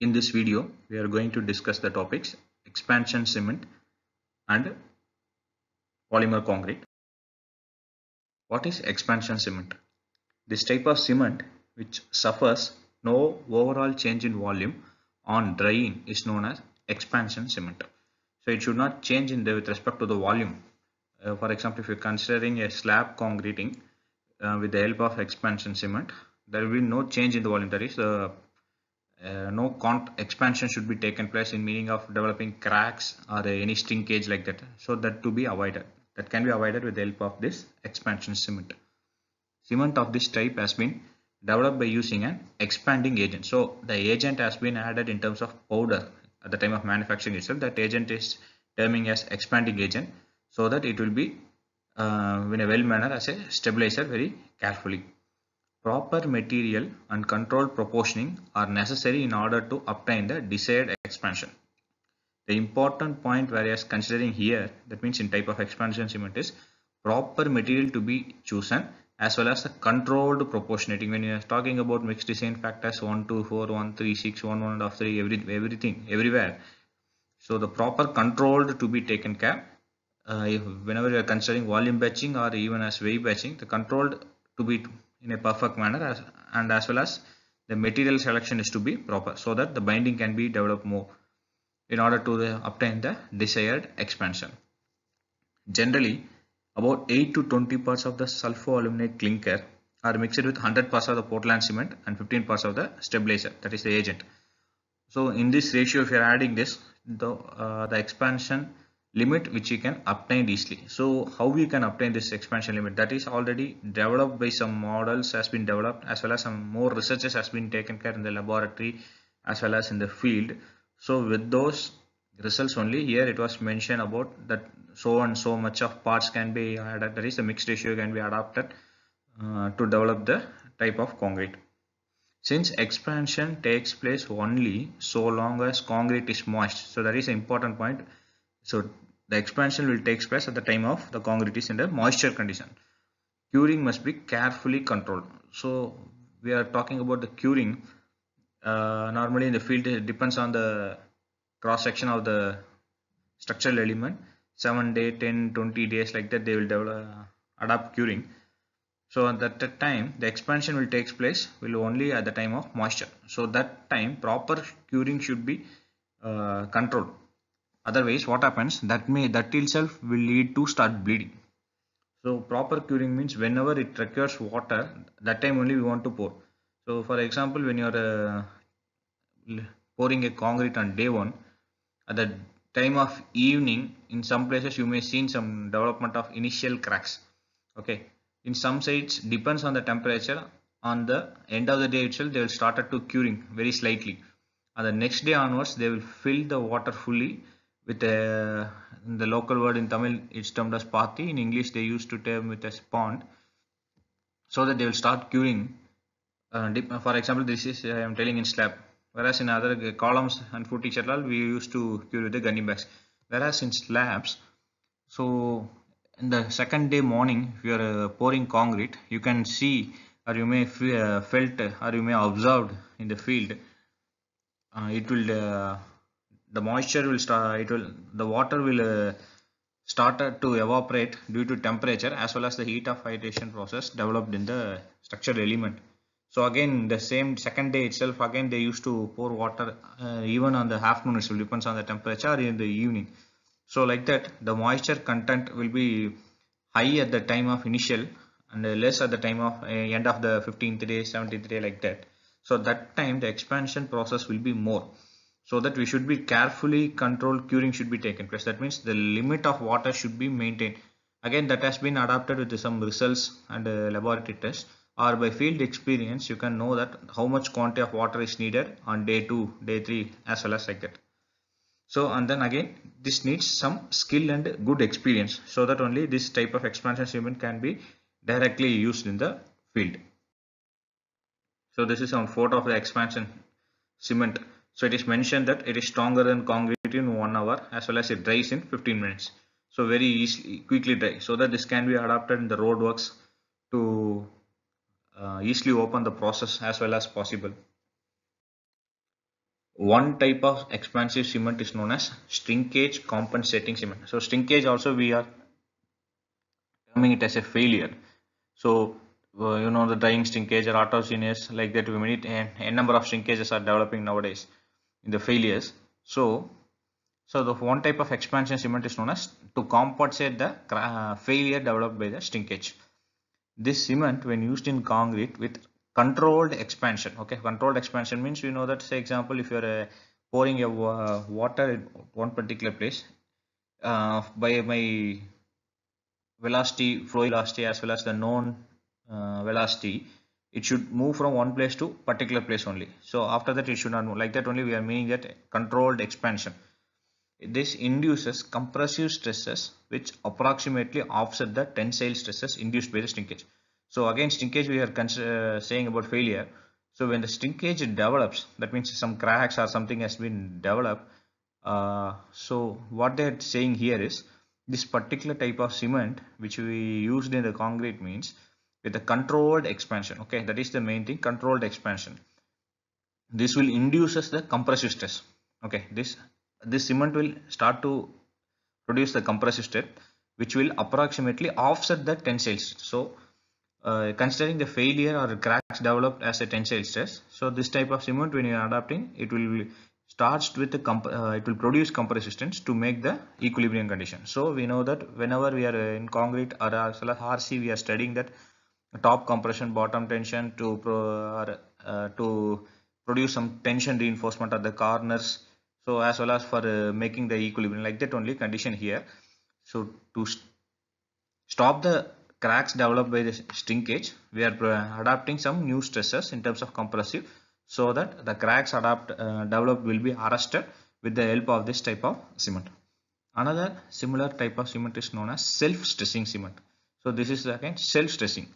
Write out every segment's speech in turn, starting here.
In this video, we are going to discuss the topics expansion cement and polymer concrete. What is expansion cement? This type of cement which suffers no overall change in volume on drying is known as expansion cement. So it should not change in the, with respect to the volume. Uh, for example, if you're considering a slab concreting uh, with the help of expansion cement, there will be no change in the volume. That is, the uh, uh, no expansion should be taken place in meaning of developing cracks or uh, any shrinkage like that so that to be avoided that can be avoided with the help of this expansion cement cement of this type has been developed by using an expanding agent so the agent has been added in terms of powder at the time of manufacturing itself that agent is terming as expanding agent so that it will be uh, in a well manner as a stabilizer very carefully Proper material and controlled proportioning are necessary in order to obtain the desired expansion. The important point whereas considering here, that means in type of expansion cement is proper material to be chosen as well as the controlled proportionating when you are talking about mixed design factors 1 2 4 1 3 6 1 1 and 3 every, everything everywhere so the proper controlled to be taken care uh, if, whenever you are considering volume batching or even as weight batching the controlled to be in a perfect manner as, and as well as the material selection is to be proper so that the binding can be developed more in order to obtain the desired expansion. Generally, about 8 to 20 parts of the sulfo clinker are mixed with 100 parts of the Portland cement and 15 parts of the stabilizer that is the agent. So in this ratio if you are adding this the, uh, the expansion limit which you can obtain easily so how we can obtain this expansion limit that is already developed by some models has been developed as well as some more researches has been taken care in the laboratory as well as in the field so with those results only here it was mentioned about that so and so much of parts can be added that is a mixed ratio can be adopted uh, to develop the type of concrete since expansion takes place only so long as concrete is moist so that is an important point so the expansion will take place at the time of the concrete is in the moisture condition. Curing must be carefully controlled. So we are talking about the curing. Uh, normally in the field it depends on the cross section of the structural element. 7 day, 10, 20 days like that they will develop, uh, adapt curing. So at that time the expansion will take place will only at the time of moisture. So that time proper curing should be uh, controlled otherwise what happens that may that itself will lead to start bleeding so proper curing means whenever it requires water that time only we want to pour so for example when you are uh, pouring a concrete on day one at the time of evening in some places you may see some development of initial cracks okay in some sites depends on the temperature on the end of the day itself they will started to curing very slightly and the next day onwards they will fill the water fully with a the local word in Tamil it's termed as pathi in English they used to term it as pond so that they will start curing uh, uh for example this is I am telling in slab whereas in other uh, columns and footage et we used to cure with the gunny bags whereas in slabs so in the second day morning if you are uh, pouring concrete you can see or you may feel, uh, felt or you may observed in the field uh, it will uh, the moisture will start it will the water will uh, start to evaporate due to temperature as well as the heat of hydration process developed in the structural element so again the same second day itself again they used to pour water uh, even on the half moon. it depends on the temperature in the evening so like that the moisture content will be high at the time of initial and less at the time of uh, end of the 15th day 17th day like that so that time the expansion process will be more so that we should be carefully controlled curing should be taken place that means the limit of water should be maintained again that has been adapted with some results and uh, laboratory tests or by field experience you can know that how much quantity of water is needed on day 2 day 3 as well as like that so and then again this needs some skill and good experience so that only this type of expansion cement can be directly used in the field so this is on photo of the expansion cement so it is mentioned that it is stronger than concrete in one hour as well as it dries in 15 minutes. So very easily, quickly dry so that this can be adapted in the roadworks to uh, easily open the process as well as possible. One type of expansive cement is known as shrinkage compensating cement. So shrinkage also we are terming it as a failure. So uh, you know the drying shrinkage or autogenous like that we need and a number of shrinkages are developing nowadays in the failures so so the one type of expansion cement is known as to compensate the uh, failure developed by the shrinkage this cement when used in concrete with controlled expansion okay controlled expansion means you know that say example if you are uh, pouring your uh, water in one particular place uh, by my velocity flow velocity as well as the known uh, velocity it should move from one place to particular place only so after that it should not move like that only we are meaning that controlled expansion this induces compressive stresses which approximately offset the tensile stresses induced by the shrinkage so again shrinkage we are uh, saying about failure so when the shrinkage develops that means some cracks or something has been developed uh, so what they're saying here is this particular type of cement which we used in the concrete means with a controlled expansion okay that is the main thing controlled expansion this will induces the compressive stress okay this this cement will start to produce the compressive stress which will approximately offset the tensile stress. so uh, considering the failure or cracks developed as a tensile stress so this type of cement when you are adapting it will starts with the uh, it will produce compressive stress to make the equilibrium condition so we know that whenever we are in concrete or uh, RC we are studying that top compression bottom tension to pro, uh, uh, to produce some tension reinforcement at the corners so as well as for uh, making the equilibrium like that only condition here so to st stop the cracks developed by the shrinkage we are uh, adapting some new stresses in terms of compressive so that the cracks adapt uh, developed will be arrested with the help of this type of cement another similar type of cement is known as self-stressing cement so this is again self-stressing.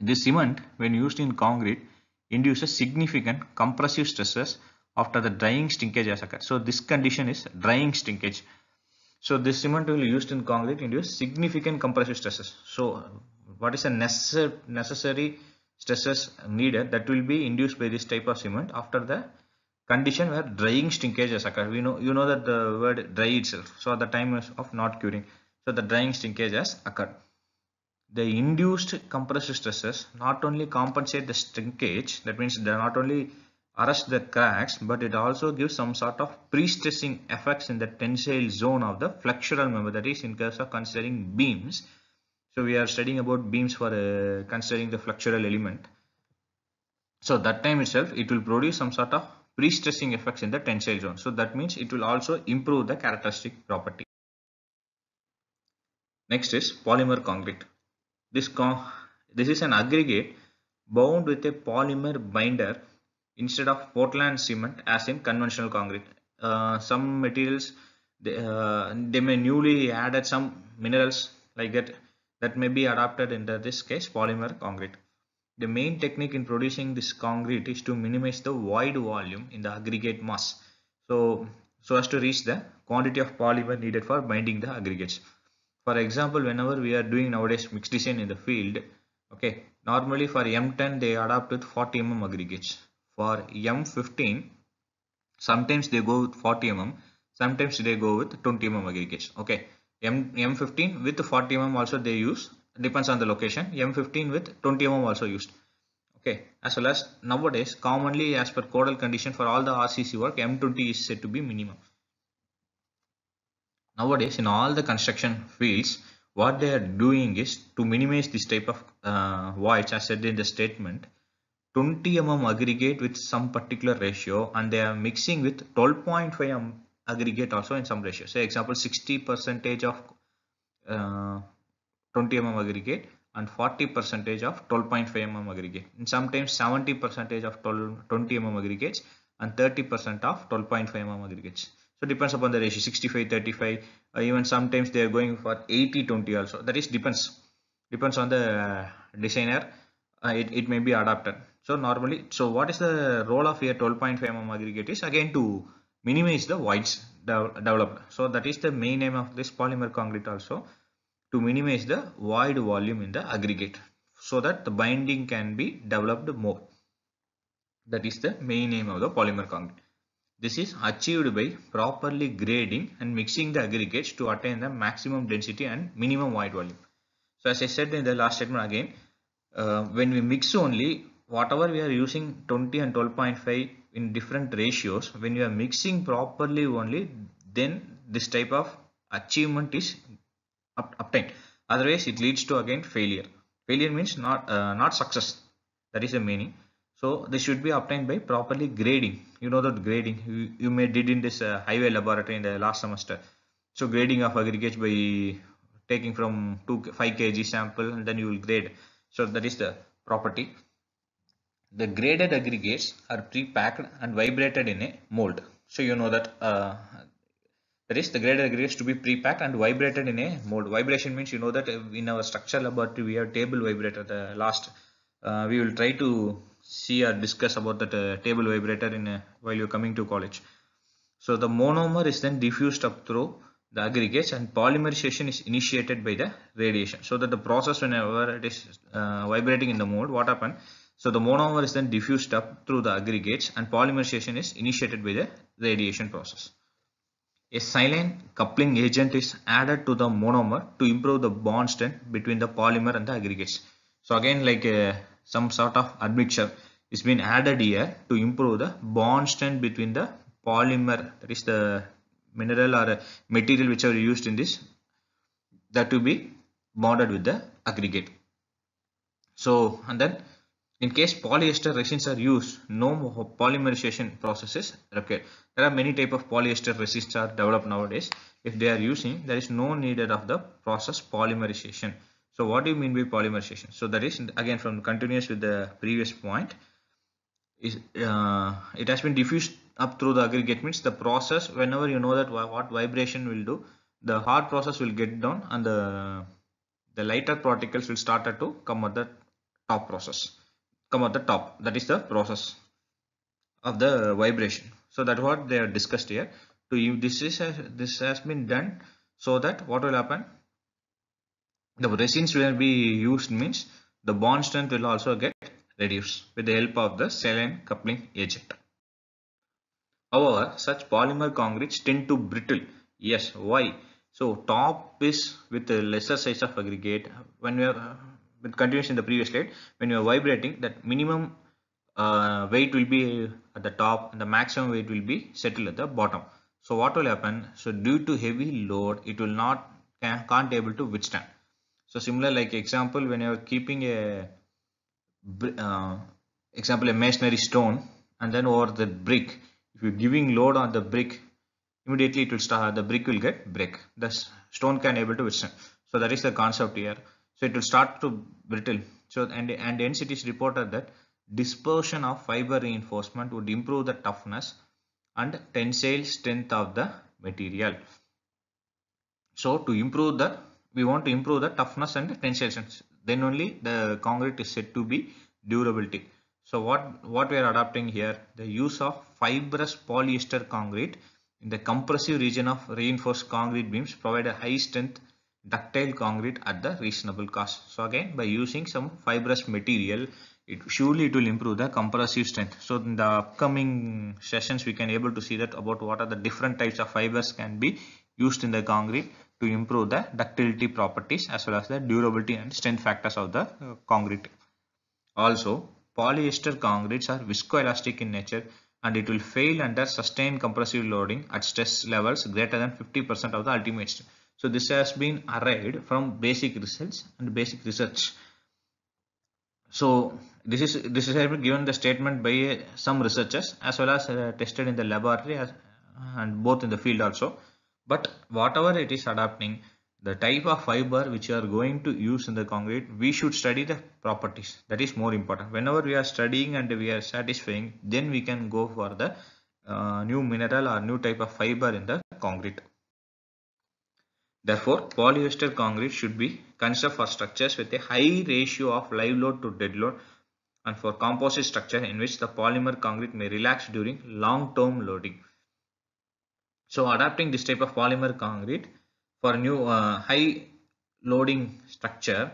This cement when used in concrete induces significant compressive stresses after the drying shrinkage has occurred. So this condition is drying shrinkage. So this cement will be used in concrete induce significant compressive stresses. So what is the necessary, necessary stresses needed that will be induced by this type of cement after the condition where drying shrinkage has occurred. We know you know that the word dry itself. So the time is of not curing. So the drying shrinkage has occurred the induced compressive stresses not only compensate the shrinkage that means they not only arrest the cracks but it also gives some sort of pre-stressing effects in the tensile zone of the flexural member that is in case of considering beams so we are studying about beams for uh, considering the flexural element so that time itself it will produce some sort of pre-stressing effects in the tensile zone so that means it will also improve the characteristic property next is polymer concrete this, this is an aggregate bound with a polymer binder instead of Portland cement as in conventional concrete. Uh, some materials they, uh, they may newly added some minerals like that that may be adapted in this case polymer concrete. The main technique in producing this concrete is to minimize the void volume in the aggregate mass so, so as to reach the quantity of polymer needed for binding the aggregates for example whenever we are doing nowadays mixed design in the field okay normally for m10 they adopt with 40 mm aggregates for m15 sometimes they go with 40 mm sometimes they go with 20 mm aggregates okay M, m15 with 40 mm also they use depends on the location m15 with 20 mm also used okay as well as nowadays commonly as per codal condition for all the rcc work m20 is said to be minimum nowadays in all the construction fields what they are doing is to minimize this type of uh, voids as said in the statement 20 mm aggregate with some particular ratio and they are mixing with 12.5 mm aggregate also in some ratio say example 60 percentage of uh, 20 mm aggregate and 40 percentage of 12.5 mm aggregate and sometimes 70 percentage of 12, 20 mm aggregates and 30 percent of 12.5 mm aggregates so depends upon the ratio 65 35 even sometimes they are going for 80 20 also that is depends depends on the designer uh, it, it may be adapted so normally so what is the role of a 12.5 mm aggregate is again to minimize the voids de developed so that is the main aim of this polymer concrete also to minimize the void volume in the aggregate so that the binding can be developed more that is the main aim of the polymer concrete this is achieved by properly grading and mixing the aggregates to attain the maximum density and minimum void volume. So as I said in the last statement again, uh, when we mix only whatever we are using 20 and 12.5 in different ratios, when you are mixing properly only, then this type of achievement is obtained. Otherwise, it leads to again failure. Failure means not uh, not success. That is the meaning so they should be obtained by properly grading you know that grading you, you may did in this uh, highway laboratory in the last semester so grading of aggregates by taking from 2 5 kg sample and then you will grade so that is the property the graded aggregates are pre-packed and vibrated in a mold so you know that uh, that is the graded aggregates to be pre-packed and vibrated in a mold vibration means you know that in our structure laboratory we have table vibrator the last uh, we will try to see or discuss about that uh, table vibrator in uh, while you're coming to college. So the monomer is then diffused up through the aggregates and polymerization is initiated by the radiation. So that the process whenever it is uh, vibrating in the mold, what happened? So the monomer is then diffused up through the aggregates and polymerization is initiated by the radiation process. A silane coupling agent is added to the monomer to improve the bond strength between the polymer and the aggregates. So again like uh, some sort of admixture is been added here to improve the bond strength between the polymer that is the mineral or material which are used in this that to be bonded with the aggregate so and then in case polyester resins are used, no polymerization processes are required. There are many type of polyester resins are developed nowadays. If they are using, there is no needed of the process polymerization. So what do you mean by polymerization? So that is again from continuous with the previous point is uh, it has been diffused up through the aggregate means the process whenever you know that what vibration will do the hard process will get down and the the lighter particles will start to come at the top process come at the top that is the process of the vibration so that what they are discussed here to you this is this has been done so that what will happen the resins will be used means the bond strength will also get reduced with the help of the saline coupling agent. However, such polymer concretes tend to brittle. Yes, why? So top is with a lesser size of aggregate. When we are with continuation in the previous slide, when you are vibrating, that minimum uh, weight will be at the top and the maximum weight will be settled at the bottom. So what will happen? So due to heavy load, it will not can't able to withstand. So similar like example when you are keeping a uh, example a masonry stone and then over the brick if you're giving load on the brick immediately it will start the brick will get break the stone can able to withstand so that is the concept here so it will start to brittle so and and hence it is reported that dispersion of fiber reinforcement would improve the toughness and tensile strength of the material so to improve the we want to improve the toughness and the strength. Then only the concrete is said to be durability. So what, what we are adopting here, the use of fibrous polyester concrete in the compressive region of reinforced concrete beams provide a high strength ductile concrete at the reasonable cost. So again by using some fibrous material, it surely it will improve the compressive strength. So in the upcoming sessions we can able to see that about what are the different types of fibers can be used in the concrete to improve the ductility properties as well as the durability and strength factors of the uh, concrete. Also, polyester concretes are viscoelastic in nature and it will fail under sustained compressive loading at stress levels greater than 50% of the ultimate strength. So this has been arrived from basic results and basic research. So this is this been given the statement by some researchers as well as uh, tested in the laboratory as, and both in the field also but whatever it is adapting the type of fiber which you are going to use in the concrete we should study the properties that is more important whenever we are studying and we are satisfying then we can go for the uh, new mineral or new type of fiber in the concrete therefore polyester concrete should be considered for structures with a high ratio of live load to dead load and for composite structure in which the polymer concrete may relax during long term loading so adapting this type of polymer concrete for new uh, high loading structure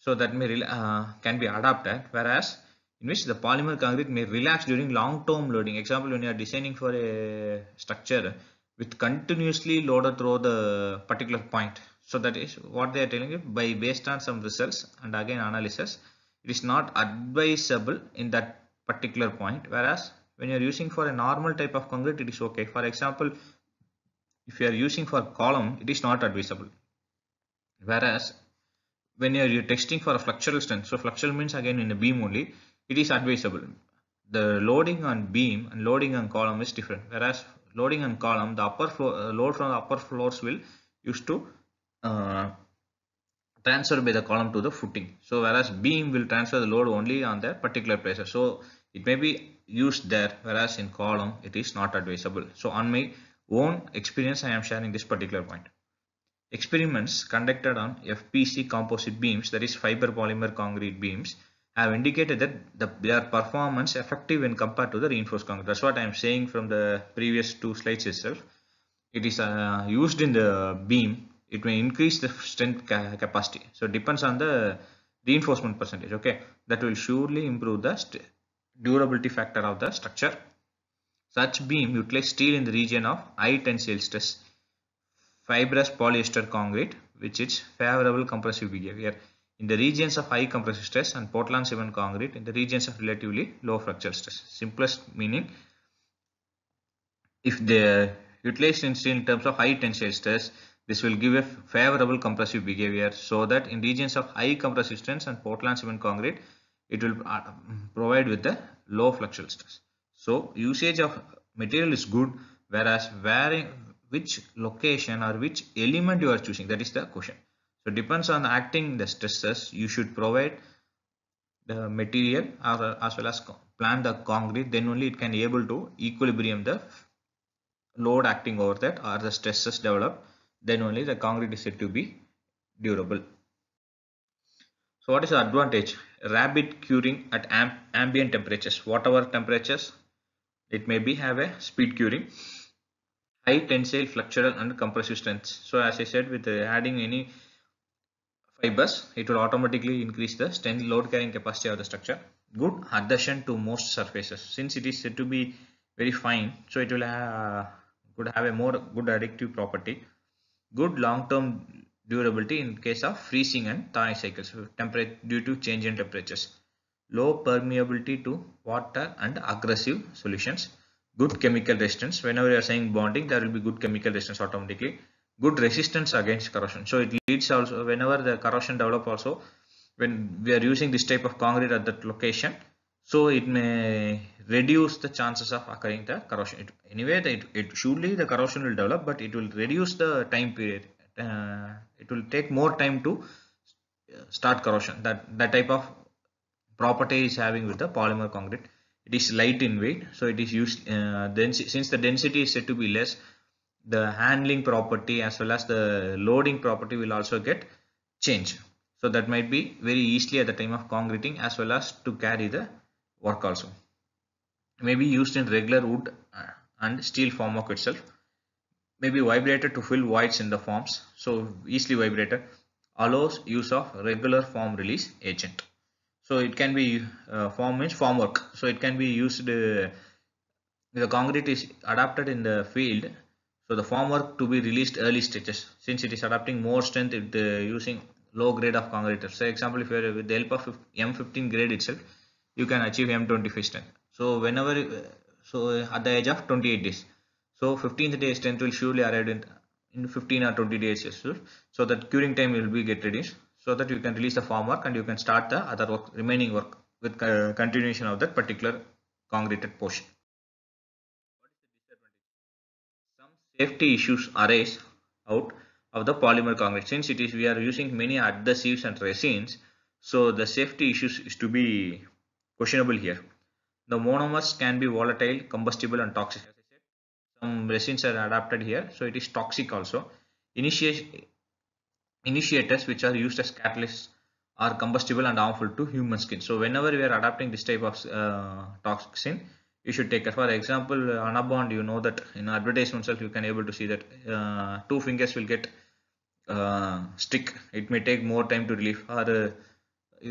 so that may uh, can be adapted whereas in which the polymer concrete may relax during long term loading example when you are designing for a structure with continuously loaded through the particular point so that is what they are telling you by based on some results and again analysis it is not advisable in that particular point whereas when you are using for a normal type of concrete it is okay for example if you are using for column it is not advisable whereas when you are testing for a flexural strength so flexural means again in a beam only it is advisable the loading on beam and loading on column is different whereas loading on column the upper floor, uh, load from the upper floors will used to uh, transferred by the column to the footing. So whereas beam will transfer the load only on the particular places. So it may be used there whereas in column it is not advisable. So on my own experience I am sharing this particular point. Experiments conducted on FPC composite beams that is fiber polymer concrete beams have indicated that the, their performance effective when compared to the reinforced concrete. That's what I am saying from the previous two slides itself. It is uh, used in the beam it may increase the strength ca capacity so it depends on the reinforcement percentage okay that will surely improve the durability factor of the structure such beam utilize steel in the region of high tensile stress fibrous polyester concrete which is favorable compressive behavior in the regions of high compressive stress and Portland cement concrete in the regions of relatively low fracture stress. Simplest meaning if they are utilized in steel in terms of high tensile stress this will give a favorable compressive behavior so that in regions of high compressive strength and Portland cement concrete, it will uh, provide with the low flexural stress. So usage of material is good whereas where which location or which element you are choosing that is the question. So depends on acting the stresses you should provide the material or uh, as well as plan the concrete then only it can able to equilibrium the load acting over that or the stresses developed then only the concrete is said to be durable. So what is the advantage? Rapid curing at amb ambient temperatures, whatever temperatures it may be have a speed curing. High tensile, flexural and compressive strength. So as I said with adding any fibers, it will automatically increase the strength load carrying capacity of the structure. Good adhesion to most surfaces. Since it is said to be very fine, so it will have, uh, could have a more good additive property good long-term durability in case of freezing and thawing cycles due to change in temperatures low permeability to water and aggressive solutions good chemical resistance whenever you are saying bonding there will be good chemical resistance automatically good resistance against corrosion so it leads also whenever the corrosion develop also when we are using this type of concrete at that location so it may reduce the chances of occurring the corrosion it, anyway it, it surely the corrosion will develop but it will reduce the time period uh, it will take more time to uh, start corrosion that that type of property is having with the polymer concrete it is light in weight so it is used uh, then since the density is said to be less the handling property as well as the loading property will also get changed so that might be very easily at the time of concreting as well as to carry the work also may be used in regular wood uh, and steel formwork itself may be vibrated to fill voids in the forms so easily vibrated allows use of regular form release agent so it can be uh, form means formwork so it can be used uh, the concrete is adapted in the field so the formwork to be released early stages since it is adapting more strength uh, using low grade of concrete. So example if you are with the help of M15 grade itself you can achieve M25 strength. So whenever, uh, so at the age of 28 days. So 15th day strength will surely arrive in, in 15 or 20 days. So that curing time will be get reduced so that you can release the farm work and you can start the other work, remaining work with uh, continuation of that particular concreted portion. Some safety issues arise out of the polymer concrete since it is we are using many adhesives and resins so the safety issues is to be questionable here. The monomers can be volatile, combustible and toxic. Some resins are adapted here, so it is toxic also. Initiate, initiators which are used as catalysts are combustible and harmful to human skin. So whenever we are adapting this type of uh, toxin, you should take it. For example, Anabond, you know that in itself, you can able to see that uh, two fingers will get uh, stick. It may take more time to relieve or uh,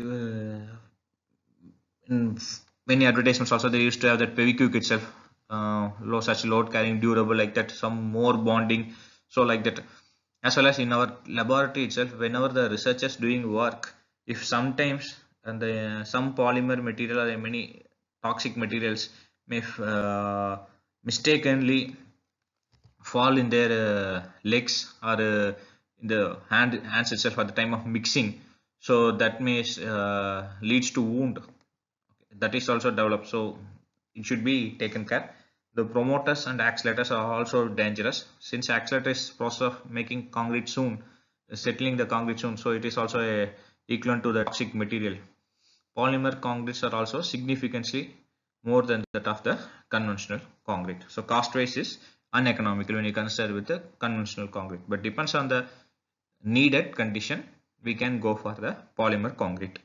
in many advertisements also they used to have that PVQ itself uh, low such load carrying durable like that some more bonding so like that as well as in our laboratory itself whenever the researchers doing work if sometimes and the, uh, some polymer material or many toxic materials may uh, mistakenly fall in their uh, legs or uh, in the hand hands itself at the time of mixing so that may uh, leads to wound that is also developed so it should be taken care the promoters and accelerators are also dangerous since accelerator is process of making concrete soon settling the concrete soon so it is also a equivalent to the toxic material polymer concretes are also significantly more than that of the conventional concrete so cost wise is uneconomical when you consider with the conventional concrete but depends on the needed condition we can go for the polymer concrete